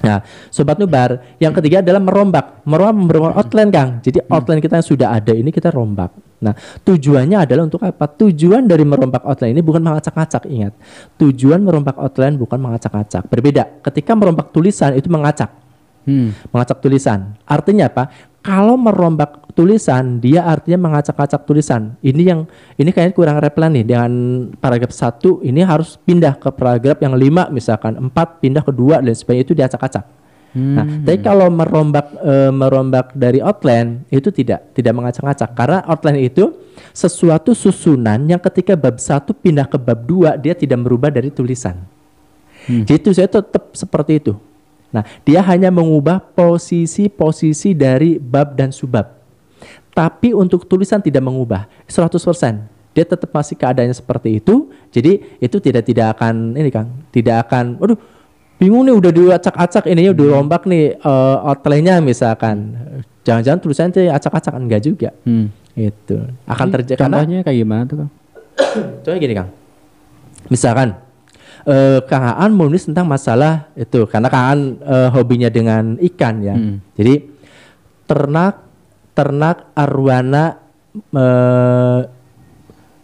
Nah, sobat nubar, yang ketiga adalah merombak. Merombak merombak outline, Kang. Jadi hmm. outline kita yang sudah ada ini kita rombak. Nah, tujuannya adalah untuk apa? Tujuan dari merombak outline ini bukan mengacak-acak, ingat. Tujuan merombak outline bukan mengacak-acak. Berbeda. Ketika merombak tulisan itu mengacak hmm. mengacak tulisan. Artinya apa? Kalau merombak tulisan, dia artinya mengacak-acak tulisan. Ini yang ini kayaknya kurang replan nih dengan paragraf satu ini harus pindah ke paragraf yang lima misalkan empat pindah ke dua dan sebagainya itu diacak-acak. Nah, hmm. Nah, tapi kalau merombak e, merombak dari outline itu tidak tidak mengacak-acak karena outline itu sesuatu susunan yang ketika bab satu pindah ke bab dua dia tidak merubah dari tulisan. Hmm. Jadi itu saya tetap seperti itu. Nah, dia hanya mengubah posisi-posisi dari bab dan subbab, Tapi untuk tulisan tidak mengubah 100%. Dia tetap masih keadaannya seperti itu. Jadi itu tidak tidak akan ini Kang, tidak akan aduh bingung nih udah diacak-acak ininya udah rombak hmm. nih uh, eh, outline nya misalkan. Jangan-jangan tulisannya acak-acak enggak juga. Hmm. Itu akan terjadi. Contohnya karena, kayak gimana tuh Kang? Contohnya gini Kang. Misalkan uh, Kang Aan menulis tentang masalah itu karena Kang Aan uh, hobinya dengan ikan ya. Hmm. Jadi ternak ternak arwana uh,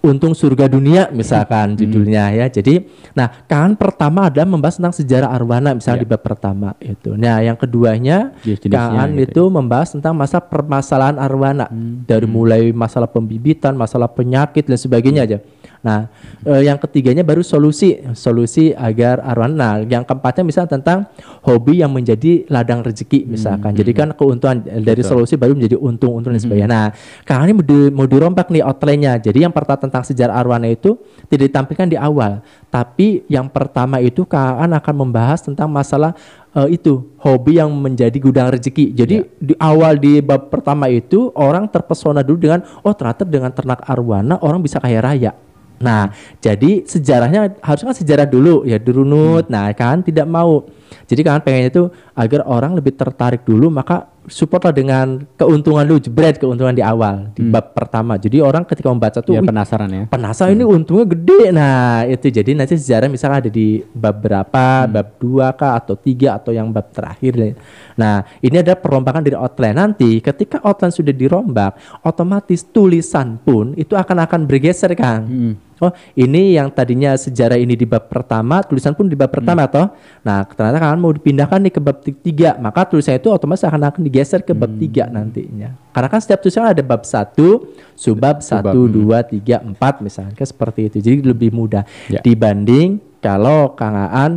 untung surga dunia misalkan hmm. judulnya ya. Jadi nah Aan pertama ada membahas tentang sejarah arwana misalnya yeah. di bab pertama itu. Nah, yang keduanya yes, Aan gitu. Ya. itu membahas tentang masalah permasalahan arwana hmm. dari hmm. mulai masalah pembibitan, masalah penyakit dan sebagainya hmm. aja. Nah, eh, yang ketiganya baru solusi, solusi agar arwana. Nah, yang keempatnya misalnya tentang hobi yang menjadi ladang rezeki hmm, misalkan. Hmm. Jadi kan hmm. keuntungan dari Betul. solusi baru menjadi untung-untung dan hmm, sebagainya. Nah, karena ini mau, dirombak nih outline-nya. Jadi yang pertama tentang sejarah arwana itu tidak ditampilkan di awal, tapi yang pertama itu Kaan akan membahas tentang masalah uh, itu hobi yang menjadi gudang rezeki. Jadi yeah. di awal di bab pertama itu orang terpesona dulu dengan oh ternyata dengan ternak arwana orang bisa kaya raya. Nah, jadi sejarahnya harusnya kan sejarah dulu ya dirunut. Hmm. Nah, kan tidak mau. Jadi kan pengennya itu agar orang lebih tertarik dulu maka supporter dengan keuntungan lu jebret keuntungan di awal di hmm. bab pertama jadi orang ketika membaca tuh ya, penasaran ya penasaran hmm. ini untungnya gede nah itu jadi nanti sejarah misalnya ada di bab berapa hmm. bab dua kah atau tiga atau yang bab terakhir nah ini ada perombakan dari outline nanti ketika outline sudah dirombak otomatis tulisan pun itu akan akan bergeser kang hmm oh ini yang tadinya sejarah ini di bab pertama tulisan pun di bab pertama hmm. toh nah ternyata kalian mau dipindahkan nih ke bab tiga maka tulisan itu otomatis akan akan digeser ke bab hmm. tiga nantinya karena kan setiap tulisan ada bab satu subbab satu hmm. dua tiga empat misalnya seperti itu jadi lebih mudah ya. dibanding kalau Kang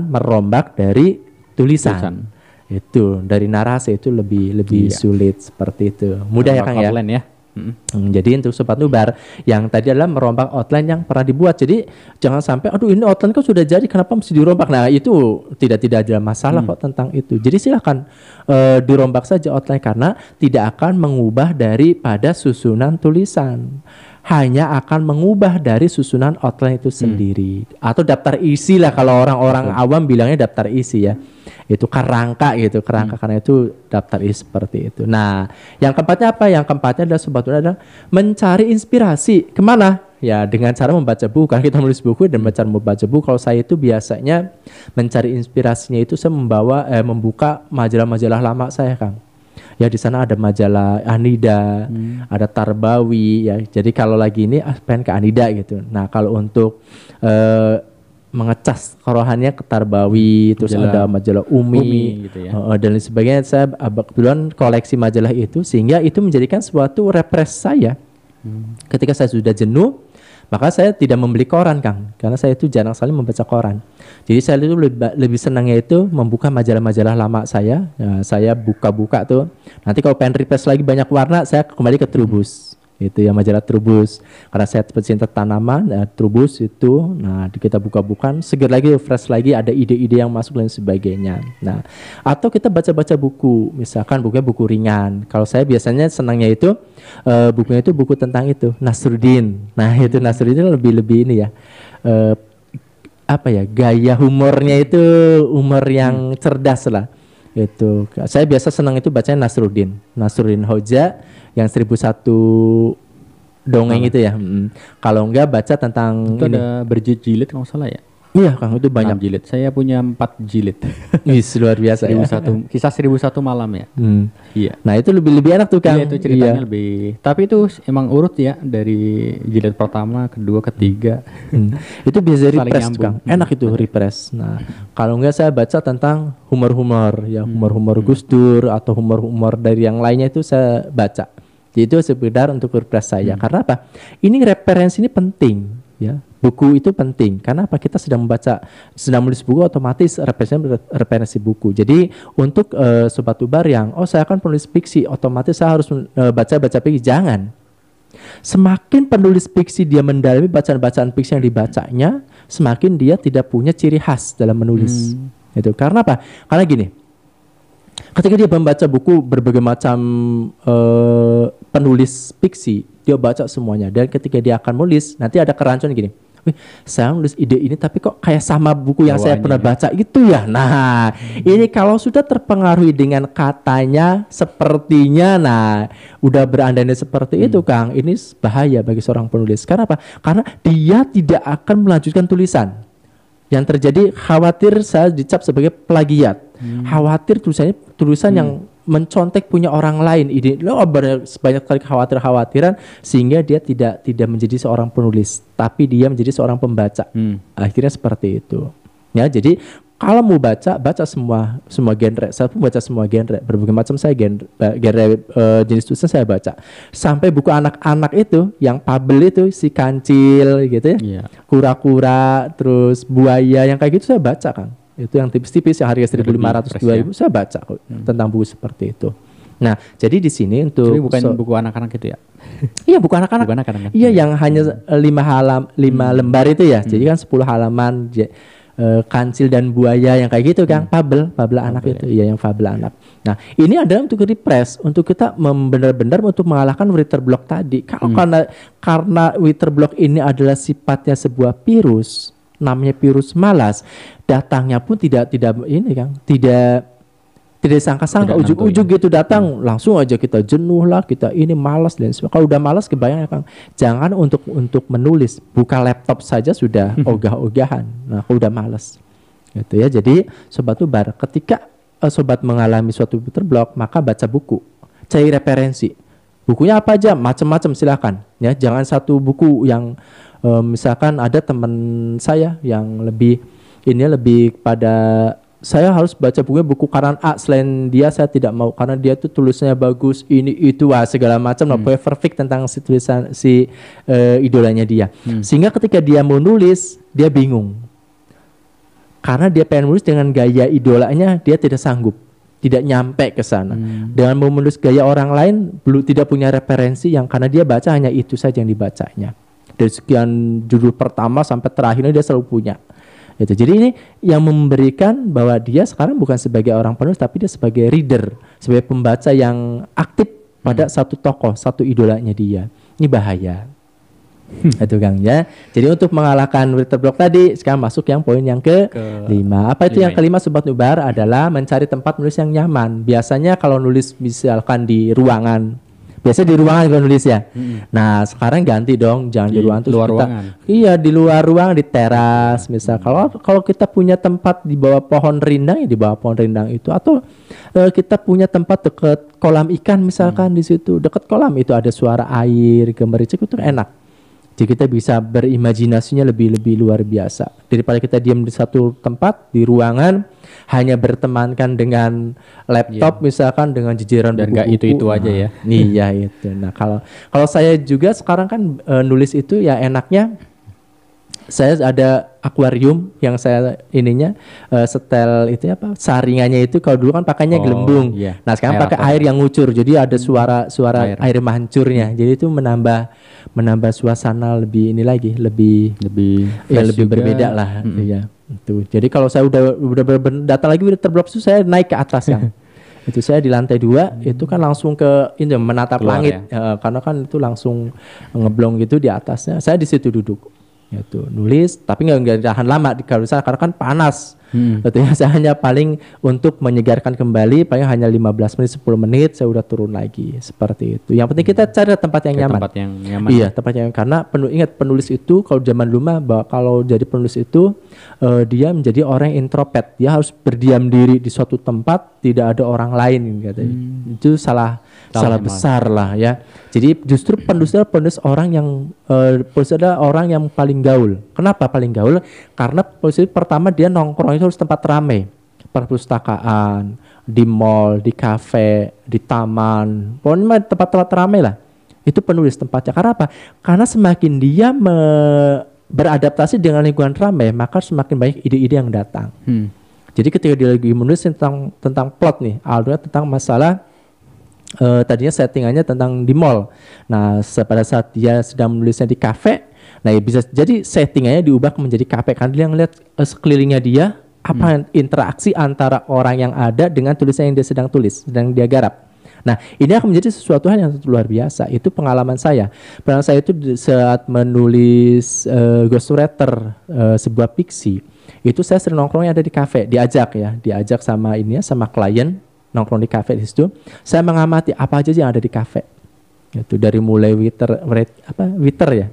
merombak dari tulisan. tulisan itu dari narasi itu lebih lebih iya. sulit seperti itu mudah ya Kang ya, ya Hmm, jadi untuk sobat nubar yang tadi adalah merombak outline yang pernah dibuat. Jadi jangan sampai aduh ini outline kok sudah jadi kenapa mesti dirombak. Nah, itu tidak tidak ada masalah hmm. kok tentang itu. Jadi silakan uh, dirombak saja outline karena tidak akan mengubah daripada susunan tulisan hanya akan mengubah dari susunan outline itu hmm. sendiri hmm. atau daftar isi lah kalau orang-orang hmm. awam bilangnya daftar isi ya itu kan gitu, hmm. kerangka gitu kerangka hmm. karena itu daftar isi seperti itu nah yang keempatnya apa yang keempatnya adalah sebetulnya adalah mencari inspirasi kemana ya dengan cara membaca buku karena kita menulis buku dan baca hmm. membaca buku kalau saya itu biasanya mencari inspirasinya itu saya membawa eh, membuka majalah-majalah lama saya kang ya di sana ada majalah Anida hmm. ada Tarbawi ya jadi kalau lagi ini ah, pengen ke Anida gitu nah kalau untuk uh, mengecas kerohannya ke Tarbawi, majalah. terus ada majalah Umi, Umi gitu ya. uh, dan lain sebagainya. Saya ah, kebetulan koleksi majalah itu sehingga itu menjadikan suatu repres saya. Hmm. Ketika saya sudah jenuh, maka saya tidak membeli koran, Kang, karena saya itu jarang sekali membaca koran. Jadi saya itu lebih, lebih senangnya itu membuka majalah-majalah lama saya. Ya, saya buka-buka tuh. Nanti kalau pengen refresh lagi banyak warna, saya kembali ke Trubus itu ya majalah Trubus karena saya pecinta tanaman nah, Trubus itu nah kita buka-bukan segar lagi fresh lagi ada ide-ide yang masuk dan sebagainya nah atau kita baca-baca buku misalkan bukunya buku ringan kalau saya biasanya senangnya itu uh, bukunya itu buku tentang itu Nasrudin nah itu Nasruddin lebih lebih ini ya uh, apa ya gaya humornya itu umur yang cerdas lah itu saya biasa senang itu bacanya Nasruddin Nasruddin Hoja yang 1001 dongeng oh. itu ya hmm. kalau enggak baca tentang itu ini. ada berjilid kalau salah ya Iya Kang itu banyak 6 jilid. Saya punya empat jilid. Wis luar biasa 1001, ya. Kisah 1001 malam ya. Hmm. Iya. Nah itu lebih lebih enak tuh Kang. Iya itu ceritanya iya. lebih. Tapi itu emang urut ya dari jilid pertama, kedua, ketiga. Hmm. itu biasa repress Kang. Enak itu hmm. repress. Nah kalau enggak saya baca tentang humor-humor ya hmm. humor-humor hmm. Gus Dur atau humor-humor dari yang lainnya itu saya baca. Jadi itu sekedar untuk repress saya. Hmm. Karena apa? Ini referensi ini penting ya buku itu penting karena apa kita sedang membaca sedang menulis buku otomatis referensi buku jadi untuk uh, sobat ubar yang oh saya akan penulis fiksi otomatis saya harus uh, eh, baca baca fiksi jangan Semakin penulis fiksi dia mendalami bacaan-bacaan fiksi yang dibacanya, semakin dia tidak punya ciri khas dalam menulis. Hmm. Itu karena apa? Karena gini, ketika dia membaca buku berbagai macam uh, penulis fiksi, dia baca semuanya dan ketika dia akan menulis, nanti ada kerancuan gini Wih, saya nulis ide ini tapi kok kayak sama buku yang saya pernah baca gitu ya. Nah, hmm. ini kalau sudah terpengaruhi dengan katanya sepertinya nah udah berandainya seperti hmm. itu Kang, ini bahaya bagi seorang penulis. Karena apa? Karena dia tidak akan melanjutkan tulisan. Yang terjadi khawatir saya dicap sebagai plagiat. Hmm. Khawatir tulisannya tulisan hmm. yang mencontek punya orang lain ide lo banyak, banyak kali khawatir-khawatiran sehingga dia tidak tidak menjadi seorang penulis tapi dia menjadi seorang pembaca hmm. akhirnya seperti itu ya jadi kalau mau baca baca semua semua genre saya pun baca semua genre berbagai macam saya genre, eh, genre uh, jenis tulisan saya baca sampai buku anak-anak itu yang pabel itu si kancil gitu ya yeah. kura-kura terus buaya yang kayak gitu saya baca kan itu yang tipis-tipis yang harga 1.500 2.000 ya? saya baca kok hmm. tentang buku seperti itu. Nah, jadi di sini untuk jadi bukan so, buku anak-anak gitu ya. iya, buku anak-anak. Buku anak-anak. Kan? Iya, yang hmm. hanya lima halam lima hmm. lembar itu ya. Hmm. Jadi kan 10 halaman je, eh, kancil dan buaya yang kayak gitu, kan? Hmm. Fabel anak itu. Ya. Iya, yang fabel anak. Nah, ini adalah untuk repress, untuk kita benar-benar untuk mengalahkan writer block tadi. Kalau hmm. karena karena writer block ini adalah sifatnya sebuah virus, namanya virus malas datangnya pun tidak tidak ini kan tidak tidak sangka-sangka ujuk-ujuk gitu datang hmm. langsung aja kita jenuh lah kita ini malas dan sebagainya. Kalau udah malas kebayang ya Kang, jangan untuk untuk menulis, buka laptop saja sudah hmm. ogah-ogahan. Nah, kalau udah malas. Gitu ya. Jadi sobat tubar ketika uh, sobat mengalami suatu terblok maka baca buku, cari referensi Bukunya apa aja? Macam-macam silahkan. Ya, jangan satu buku yang e, misalkan ada teman saya yang lebih ini lebih pada saya harus baca bukunya buku karan A selain dia saya tidak mau karena dia tuh tulisnya bagus ini itu wah segala macam hmm. lah perfect tentang si tulisan si e, idolanya dia hmm. sehingga ketika dia mau nulis dia bingung karena dia pengen nulis dengan gaya idolanya dia tidak sanggup tidak nyampe ke sana. Hmm. Dengan memulus gaya orang lain, belum tidak punya referensi yang karena dia baca hanya itu saja yang dibacanya. Dari sekian judul pertama sampai terakhir dia selalu punya. Itu. Jadi ini yang memberikan bahwa dia sekarang bukan sebagai orang penulis tapi dia sebagai reader, sebagai pembaca yang aktif pada hmm. satu tokoh, satu idolanya dia. Ini bahaya hmm. itu ya. Jadi untuk mengalahkan Wilter Block tadi, sekarang masuk yang poin yang ke, ke lima. Apa itu lima yang kelima sobat nubar adalah mencari tempat menulis yang nyaman. Biasanya kalau nulis misalkan di ruangan biasa di ruangan kalau nulis ya. Hmm. Nah sekarang ganti dong, jangan di, di ruangan. Di luar kita, ruangan. Iya di luar ruang, di teras hmm. misal. Hmm. Kalau kalau kita punya tempat di bawah pohon rindang ya di bawah pohon rindang itu atau uh, kita punya tempat dekat kolam ikan misalkan hmm. di situ dekat kolam itu ada suara air gemericik itu enak jadi kita bisa berimajinasinya lebih-lebih luar biasa. Daripada kita diam di satu tempat, di ruangan, hanya bertemankan dengan laptop yeah. misalkan dengan jejeran dan buku itu-itu aja ya. Nah, iya itu. Nah, kalau kalau saya juga sekarang kan uh, nulis itu ya enaknya saya ada akuarium yang saya ininya uh, setel itu apa saringannya itu kalau dulu kan pakainya oh, gelembung. Iya. Nah, sekarang air pakai apa? Kan? air yang ngucur. Jadi ada suara suara air, air mancurnya. Jadi itu menambah menambah suasana lebih ini lagi, lebih lebih ya lebih juga. berbeda lah. Mm -hmm. ya. Itu. Jadi kalau saya udah udah datang lagi udah terblok itu saya naik ke atas yang itu saya di lantai dua hmm. itu kan langsung ke ini menatap Keluar langit ya? e, karena kan itu langsung ngeblong gitu di atasnya saya di situ duduk yaitu nulis tapi nggak nggak tahan lama di kalau karena kan panas Hmm. Tentunya saya hanya paling untuk menyegarkan kembali paling hanya 15 menit 10 menit saya udah turun lagi seperti itu. Yang penting kita hmm. cari tempat yang nyaman. Tempat yang nyaman. Iya, tempat yang karena penuh ingat penulis itu kalau zaman dulu mah kalau jadi penulis itu uh, dia menjadi orang yang introvert. Dia harus berdiam diri di suatu tempat, tidak ada orang lain gitu Hmm. Itu salah Salah, salah besar lah ya. Jadi justru penulis adalah penulis orang yang uh, penulis adalah orang yang paling gaul. Kenapa paling gaul? Karena penulis pertama dia nongkrong itu harus tempat ramai perpustakaan di mall di kafe di taman pokoknya tempat-tempat ramai lah itu penulis tempatnya karena apa karena semakin dia me beradaptasi dengan lingkungan ramai maka semakin banyak ide-ide yang datang hmm. jadi ketika dia lagi menulis tentang tentang plot nih alurnya tentang masalah uh, tadinya settingannya tentang di mall. Nah, pada saat dia sedang menulisnya di kafe, nah ya bisa jadi settingannya diubah menjadi kafe karena dia lihat uh, eh, sekelilingnya dia apa hmm. interaksi antara orang yang ada dengan tulisan yang dia sedang tulis, sedang dia garap. Nah, ini akan menjadi sesuatu hal yang luar biasa. Itu pengalaman saya. Pengalaman saya itu saat menulis uh, ghostwriter uh, sebuah fiksi, itu saya sering nongkrong yang ada di kafe, diajak ya, diajak sama ini ya, sama klien nongkrong di kafe di situ. Saya mengamati apa aja yang ada di kafe. Itu dari mulai writer, apa? Writer ya.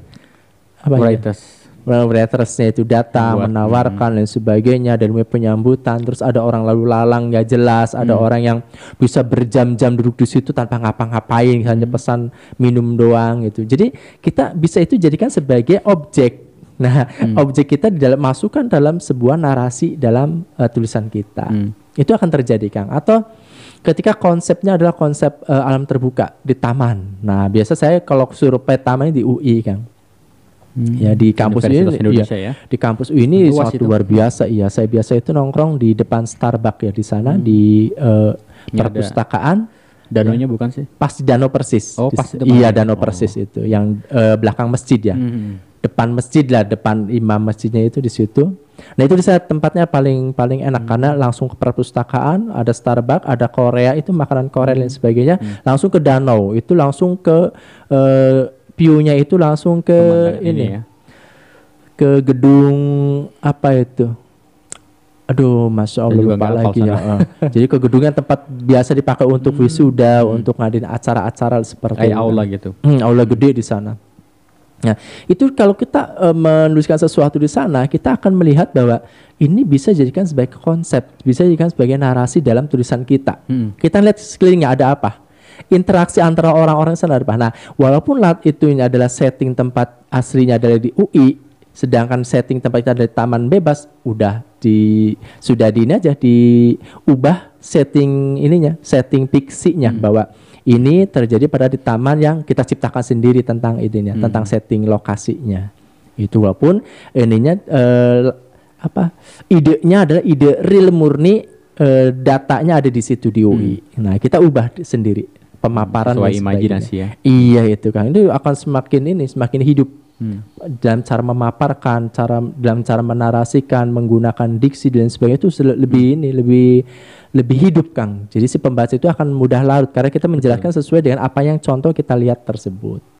Apa ya? writers. Ya? lalu itu data Buat, menawarkan hmm. dan sebagainya dan punya penyambutan terus ada orang lalu lalang nggak jelas ada hmm. orang yang bisa berjam-jam duduk di situ tanpa ngapa-ngapain hmm. hanya pesan minum doang gitu jadi kita bisa itu jadikan sebagai objek nah hmm. objek kita di dalam masukan dalam sebuah narasi dalam uh, tulisan kita hmm. itu akan terjadi kang atau ketika konsepnya adalah konsep uh, alam terbuka di taman nah biasa saya kalau survei taman di UI kang Hmm. Ya di kampus ini ya, Indonesia ya. Di kampus ini Luas luar biasa Iya, Saya biasa itu nongkrong di depan Starbucks ya di sana hmm. di uh, perpustakaan Danonya bukan sih? Pas danau persis. Oh, pas di, Iya, danau oh. persis itu yang uh, belakang masjid ya. Hmm. Depan masjid lah, depan imam masjidnya itu di situ. Nah, itu saya tempatnya paling paling enak hmm. karena langsung ke perpustakaan, ada Starbucks, ada Korea itu makanan Korea dan hmm. sebagainya, hmm. langsung ke danau. Itu langsung ke uh, Pionya itu langsung ke ini, ini ya. ke gedung apa itu aduh masya allah lupa lagi ya jadi ke gedungnya tempat biasa dipakai untuk hmm. wisuda hmm. untuk ngadain acara-acara seperti Kayak gitu hmm, aula gede di sana Nah, itu kalau kita uh, menuliskan sesuatu di sana, kita akan melihat bahwa ini bisa jadikan sebagai konsep, bisa jadikan sebagai narasi dalam tulisan kita. Hmm. Kita lihat sekelilingnya ada apa interaksi antara orang-orang sana Nah, walaupun lat itu adalah setting tempat aslinya adalah di UI, sedangkan setting tempat kita dari taman bebas udah di sudah di ini aja diubah setting ininya, setting fiksinya hmm. bahwa ini terjadi pada di taman yang kita ciptakan sendiri tentang idenya, hmm. tentang setting lokasinya. Itu walaupun ininya eh, apa idenya adalah ide real murni eh, datanya ada di situ di UI. Hmm. Nah, kita ubah sendiri pemaparan sesuai imajinasi ya. Iya itu kan. Itu akan semakin ini semakin hidup. Hmm. Dalam cara memaparkan, cara dalam cara menarasikan, menggunakan diksi dan sebagainya itu lebih hmm. ini lebih lebih hidup Kang. Jadi si pembaca itu akan mudah larut karena kita menjelaskan sesuai dengan apa yang contoh kita lihat tersebut.